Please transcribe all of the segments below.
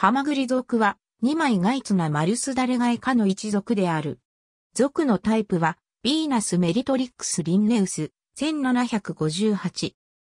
ハマグリ族は、二枚ガイツがマルスダレガイ科の一族である。族のタイプは、ビーナスメリトリックス・リンネウス、1758。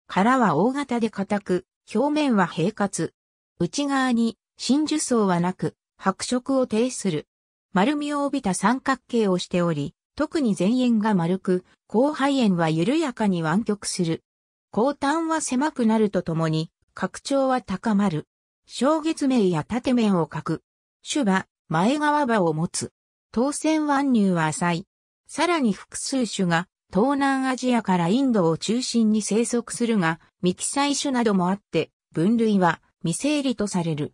殻は大型で硬く、表面は平滑。内側に真珠層はなく、白色を呈する。丸みを帯びた三角形をしており、特に前縁が丸く、後背縁は緩やかに湾曲する。後端は狭くなるとともに、拡張は高まる。小月名や縦面を書く。主馬、前側馬を持つ。当選湾入は浅い。さらに複数種が東南アジアからインドを中心に生息するが、未記載種などもあって、分類は未整理とされる。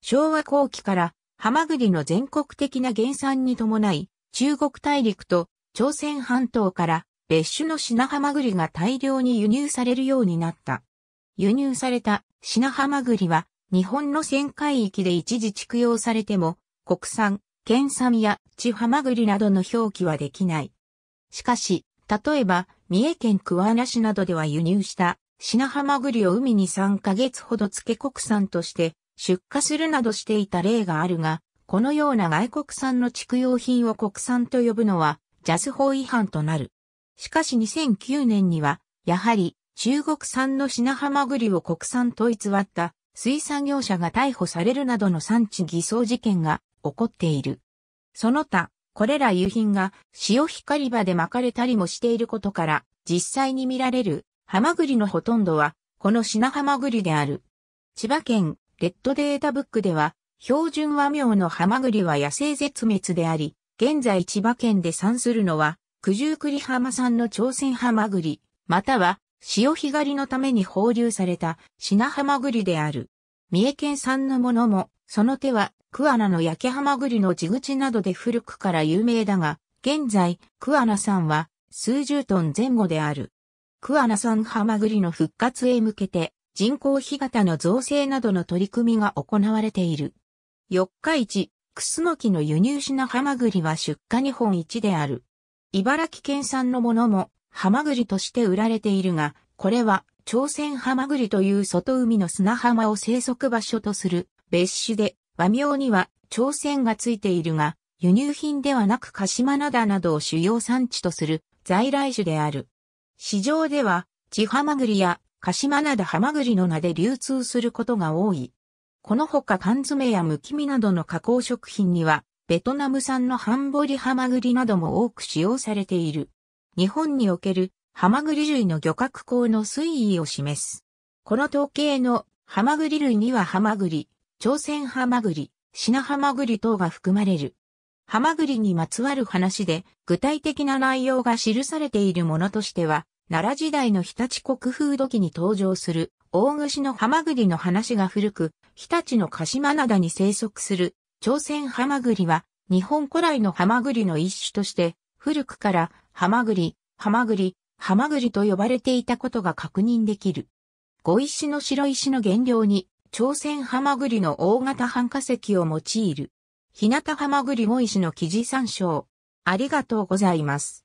昭和後期から、ハマグリの全国的な減産に伴い、中国大陸と朝鮮半島から別種の品ハマグリが大量に輸入されるようになった。輸入された品ハマグリは日本の戦海域で一時蓄養されても、国産、県産や地ハマグリなどの表記はできない。しかし、例えば、三重県桑名市などでは輸入した品ハマグリを海に3ヶ月ほど漬け国産として出荷するなどしていた例があるが、このような外国産の畜養品を国産と呼ぶのは、ジャス法違反となる。しかし2009年には、やはり中国産の品ハマグリを国産と偽った水産業者が逮捕されるなどの産地偽装事件が起こっている。その他、これら油品が潮光場で巻かれたりもしていることから、実際に見られるハマグリのほとんどは、この品ハマグリである。千葉県レッドデータブックでは、標準和名のハマグリは野生絶滅であり、現在千葉県で産するのは、九十九里浜産の朝鮮ハマグリ、または潮干狩りのために放流された品ハマグリである。三重県産のものも、その手は桑名の焼けハマグリの地口などで古くから有名だが、現在、桑名産は数十トン前後である。桑名産ハマグリの復活へ向けて、人工干潟の造成などの取り組みが行われている。四日市、クスノキの輸入品ハマグリは出荷日本一である。茨城県産のものもハマグリとして売られているが、これは朝鮮ハマグリという外海の砂浜を生息場所とする別種で、和名には朝鮮がついているが、輸入品ではなく鹿島灘などを主要産地とする在来種である。市場では、地ハマグリや鹿島灘ハマグリの名で流通することが多い。このほか缶詰やむきみなどの加工食品には、ベトナム産のハンボリハマグリなども多く使用されている。日本におけるハマグリ類の漁獲口の推移を示す。この統計のハマグリ類にはハマグリ、朝鮮ハマグリ、シナハマグリ等が含まれる。ハマグリにまつわる話で具体的な内容が記されているものとしては、奈良時代の日立国風土記に登場する大串のハマグリの話が古く、日立の鹿島灘に生息する朝鮮ハマグリは日本古来のハマグリの一種として古くからハマグリ、ハマグリ、ハマグリと呼ばれていたことが確認できる。碁石の白石の原料に、朝鮮ハマグリの大型半化石を用いる。日向ハマグリ碁石の記事参照。ありがとうございます。